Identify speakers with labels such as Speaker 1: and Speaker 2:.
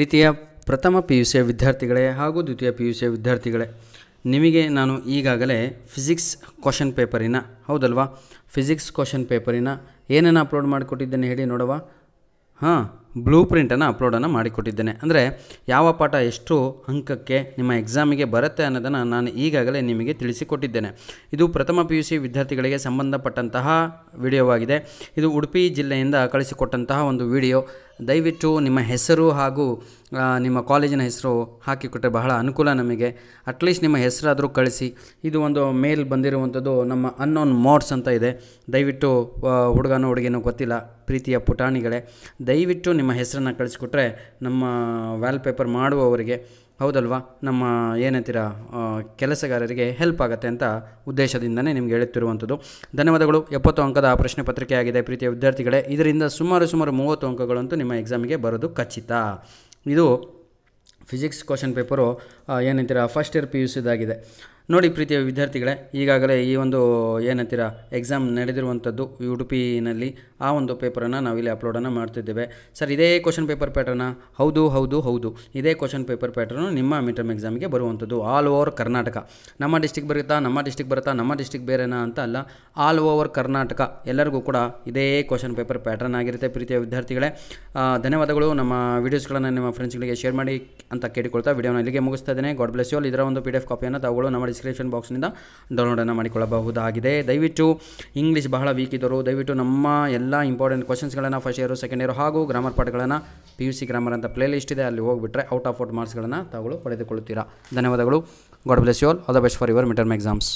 Speaker 1: ರೀತಿಯ ಪ್ರಥಮ P U ಸಿಯ ವಿದ್ಯಾರ್ಥಿಗಳೇ ಹಾಗೂ ದ್ವಿತೀಯ ಪಿ ಯು ಸಿಯ ವಿದ್ಯಾರ್ಥಿಗಳೇ ನಿಮಗೆ ನಾನು ಈಗಾಗಲೇ ಫಿಸಿಕ್ಸ್ ಕ್ವಶನ್ ಪೇಪರಿನ ಹೌದಲ್ವಾ ಫಿಸಿಕ್ಸ್ ಕ್ವಶನ್ ಪೇಪರಿನ ಏನೇನು ಅಪ್ಲೋಡ್ ಮಾಡಿಕೊಟ್ಟಿದ್ದೇನೆ ಹೇಳಿ ನೋಡುವ ಹಾಂ ಬ್ಲೂ ಪ್ರಿಂಟನ್ನು ಅಪ್ಲೋಡನ್ನು ಮಾಡಿಕೊಟ್ಟಿದ್ದೇನೆ ಅಂದರೆ ಯಾವ ಪಾಠ ಎಷ್ಟು ಅಂಕಕ್ಕೆ ನಿಮ್ಮ ಎಕ್ಸಾಮಿಗೆ ಬರುತ್ತೆ ಅನ್ನೋದನ್ನು ನಾನು ಈಗಾಗಲೇ ನಿಮಗೆ ತಿಳಿಸಿಕೊಟ್ಟಿದ್ದೇನೆ ಇದು ಪ್ರಥಮ ಪಿ ಯು ಸಿ ವಿದ್ಯಾರ್ಥಿಗಳಿಗೆ ಸಂಬಂಧಪಟ್ಟಂತಹ ವಿಡಿಯೋವಾಗಿದೆ ಇದು ಉಡುಪಿ ಜಿಲ್ಲೆಯಿಂದ ಕಳಿಸಿಕೊಟ್ಟಂತಹ ಒಂದು ವಿಡಿಯೋ ದಯವಿಟ್ಟು ನಿಮ್ಮ ಹೆಸರು ಹಾಗೂ ನಿಮ್ಮ ಕಾಲೇಜಿನ ಹೆಸರು ಹಾಕಿಕೊಟ್ಟರೆ ಬಹಳ ಅನುಕೂಲ ನಮಗೆ ಅಟ್ಲೀಸ್ಟ್ ನಿಮ್ಮ ಹೆಸರಾದರೂ ಕಳಿಸಿ ಇದು ಒಂದು ಮೇಲ್ ಬಂದಿರುವಂಥದ್ದು ನಮ್ಮ ಅನ್ನೋನ್ ಮೋಡ್ಸ್ ಅಂತ ಇದೆ ದಯವಿಟ್ಟು ಹುಡುಗನೋ ಹುಡುಗಿನೋ ಗೊತ್ತಿಲ್ಲ ಪ್ರೀತಿಯ ಪುಟಾಣಿಗಳೇ ದಯವಿಟ್ಟು ನಿಮ್ಮ ಹೆಸರನ್ನು ಕಳಿಸ್ಕೊಟ್ರೆ ನಮ್ಮ ವ್ಯಾಲ್ಪೇಪರ್ ಮಾಡುವವರಿಗೆ ಹೌದಲ್ವಾ ನಮ್ಮ ಏನಂತೀರ ಕೆಲಸಗಾರರಿಗೆ ಹೆಲ್ಪ್ ಆಗುತ್ತೆ ಅಂತ ಉದ್ದೇಶದಿಂದನೇ ನಿಮ್ಗೆ ಹೇಳುತ್ತಿರುವಂಥದ್ದು ಧನ್ಯವಾದಗಳು ಎಪ್ಪತ್ತು ಅಂಕದ ಪ್ರಶ್ನೆ ಪತ್ರಿಕೆ ಆಗಿದೆ ಪ್ರೀತಿಯ ವಿದ್ಯಾರ್ಥಿಗಳೇ ಇದರಿಂದ ಸುಮಾರು ಸುಮಾರು ಮೂವತ್ತು ಅಂಕಗಳಂತೂ ನಿಮ್ಮ ಎಕ್ಸಾಮಿಗೆ ಬರೋದು ಖಚಿತ ಇದು ಫಿಸಿಕ್ಸ್ ಕ್ವಶನ್ ಪೇಪರು ಏನಂತೀರ ಫಸ್ಟ್ ಇಯರ್ ಪಿ ಯು ಸಿದಾಗಿದೆ ನೋಡಿ ಪ್ರೀತಿಯ ವಿದ್ಯಾರ್ಥಿಗಳೇ ಈಗಾಗಲೇ ಈ ಒಂದು ಏನಂತೀರ ಎಕ್ಸಾಮ್ ನಡೆದಿರುವಂಥದ್ದು ಉಡುಪಿನಲ್ಲಿ ಆ ಒಂದು ಪೇಪರನ್ನು ನಾವಿಲ್ಲಿ ಅಪ್ಲೋಡನ್ನು ಮಾಡ್ತಿದ್ದೇವೆ ಸರ್ ಇದೇ ಕ್ವಶನ್ ಪೇಪರ್ ಪ್ಯಾಟ್ರನ್ನ ಹೌದು ಹೌದು ಹೌದು ಇದೇ ಕ್ವಶನ್ ಪೇಪರ್ ಪ್ಯಾಟ್ರನ್ನು ನಿಮ್ಮ ಮಿಟ್ರಮ್ ಎಕ್ಸಾಮ್ಗೆ ಬರುವಂಥದ್ದು ಆಲ್ ಓವರ್ ಕರ್ನಾಟಕ ನಮ್ಮ ಡಿಸ್ಟಿಕ್ ಬರುತ್ತಾ ನಮ್ಮ ಡಿಸ್ಟಿಕ್ ಬರುತ್ತಾ ನಮ್ಮ ಡಿಸ್ಟಿಕ್ ಬೇರೆನಾ ಅಂತ ಅಲ್ಲ ಆಲ್ ಓವರ್ ಕರ್ನಾಟಕ ಎಲ್ಲರಿಗೂ ಕೂಡ ಇದೇ ಕ್ವಶನ್ ಪೇಪರ್ ಪ್ಯಾಟ್ರನ್ ಆಗಿರುತ್ತೆ ಪ್ರೀತಿಯ ವಿದ್ಯಾರ್ಥಿಗಳೇ ಧನ್ಯವಾದಗಳು ನಮ್ಮ ವೀಡಿಯೋಸ್ಗಳನ್ನು ನಿಮ್ಮ ಫ್ರೆಂಡ್ಸ್ಗಳಿಗೆ ಶೇರ್ ಮಾಡಿ ಅಂತ ಕೇಳಿಕೊಳ್ತಾ ವಿಡಿಯೋನ ಇಲ್ಲಿಗೆ ಮುಗಿಸ್ತಾ ಇದ್ದೇನೆ ಗಾಡ್ ಬ್ಲೆಸ್ ಯು ಇದರ ಒಂದು ಪಿ ಡಿ ಎಫ್ ಕಾಪಿಯನ್ನು ತಗೊಳ್ಳೋ ನಮ್ಮ ಡಿಸ್ಕ್ರಿಪ್ಷನ್ ಬಾಕ್ಸ್ನಿಂದ ಡೌನ್ಲೋಡನ್ನು ಮಾಡಿಕೊಳ್ಳಬಹುದಾಗಿದೆ ದಯವಿಟ್ಟು ಇಂಗ್ಲೀಷ್ ಬಹಳ ವೀಕ್ ಇದ್ದರು ದಯವಿಟ್ಟು ನಮ್ಮ ಎಲ್ಲ ಇಂಪಾರ್ಟೆಂಟ್ ಕ್ವಶನ್ಸ್ಗಳನ್ನು ಫಸ್ಟ್ ಇಯರು ಸೆಕೆಂಡ್ ಇಯರು ಹಾಗೂ ಗ್ರಾಮರ್ ಪಾಠಗಳನ್ನು ಪಿ ಯು ಸಿ ಗ್ರಾಮರ್ ಅಂತ ಪ್ಲೇ ಲಿಸ್ಟ್ ಇದೆ ಅಲ್ಲಿ ಹೋಗಿಬಿಟ್ರೆ ಔಟ್ ಆಫ್ ಔಟ್ ಮಾರ್ಕ್ಸ್ಗಳನ್ನು ತಾವುಗಳು ಪಡೆದುಕೊಳ್ಳುತ್ತೀರಾ ಧನ್ಯವಾದಗಳು God bless you all all the best for your midterm exams